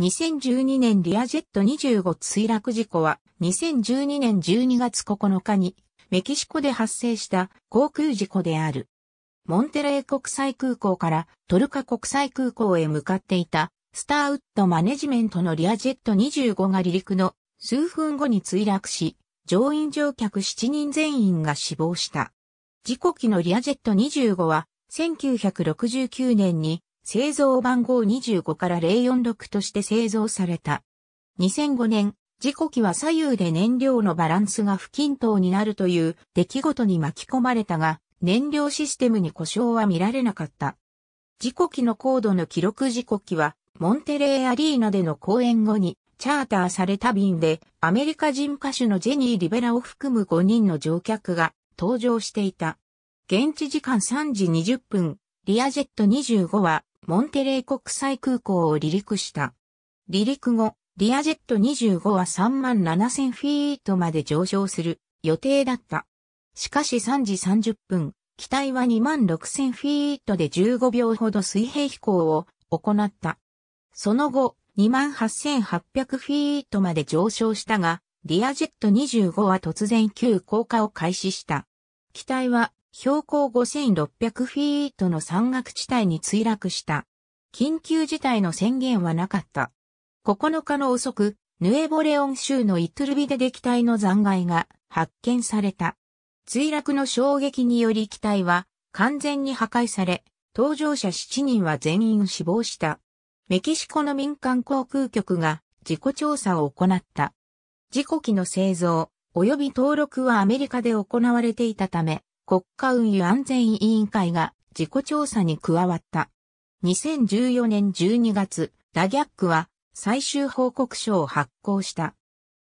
2012年リアジェット25墜落事故は2012年12月9日にメキシコで発生した航空事故である。モンテレー国際空港からトルカ国際空港へ向かっていたスターウッドマネジメントのリアジェット25が離陸の数分後に墜落し、乗員乗客7人全員が死亡した。事故機のリアジェット25は1969年に製造番号25から046として製造された。2005年、事故機は左右で燃料のバランスが不均等になるという出来事に巻き込まれたが、燃料システムに故障は見られなかった。事故機の高度の記録事故機は、モンテレーアリーナでの公演後に、チャーターされた便で、アメリカ人歌手のジェニー・リベラを含む5人の乗客が搭乗していた。現地時間3時20分、リアジェット25は、モンテレー国際空港を離陸した。離陸後、リアジェット25は3万7000フィートまで上昇する予定だった。しかし3時30分、機体は2万6000フィートで15秒ほど水平飛行を行った。その後、2万8800フィートまで上昇したが、リアジェット25は突然急降下を開始した。機体は標高5600フィートの山岳地帯に墜落した。緊急事態の宣言はなかった。9日の遅く、ヌエボレオン州のイトゥルビデで機体の残骸が発見された。墜落の衝撃により機体は完全に破壊され、搭乗者7人は全員死亡した。メキシコの民間航空局が事故調査を行った。事故機の製造及び登録はアメリカで行われていたため、国家運輸安全委員会が事故調査に加わった。2014年12月、ラギャックは最終報告書を発行した。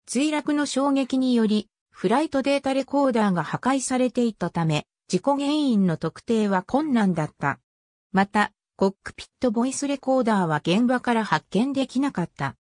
墜落の衝撃により、フライトデータレコーダーが破壊されていたため、事故原因の特定は困難だった。また、コックピットボイスレコーダーは現場から発見できなかった。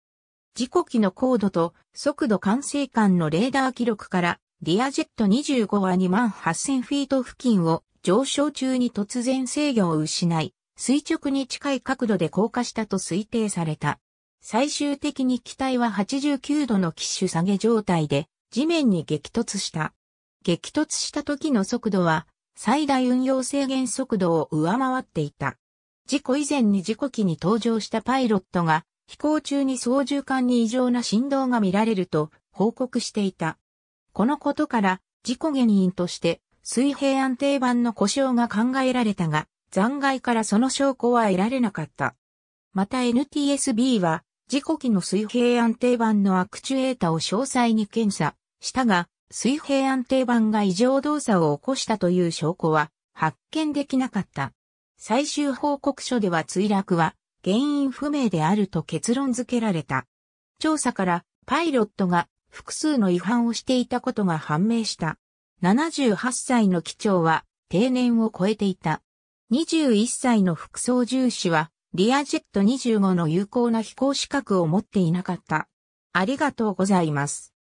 事故機の高度と速度管制官のレーダー記録からディアジェット25は2万8000フィート付近を上昇中に突然制御を失い、垂直に近い角度で降下したと推定された。最終的に機体は89度の機種下げ状態で地面に激突した。激突した時の速度は最大運用制限速度を上回っていた。事故以前に事故機に登場したパイロットが飛行中に操縦艦に異常な振動が見られると報告していた。このことから、事故原因として、水平安定板の故障が考えられたが、残骸からその証拠は得られなかった。また NTSB は、事故機の水平安定板のアクチュエータを詳細に検査したが、水平安定板が異常動作を起こしたという証拠は発見できなかった。最終報告書では墜落は原因不明であると結論付けられた。調査からパイロットが複数の違反をしていたことが判明した。78歳の機長は定年を超えていた。21歳の副操縦士はリアジェット25の有効な飛行資格を持っていなかった。ありがとうございます。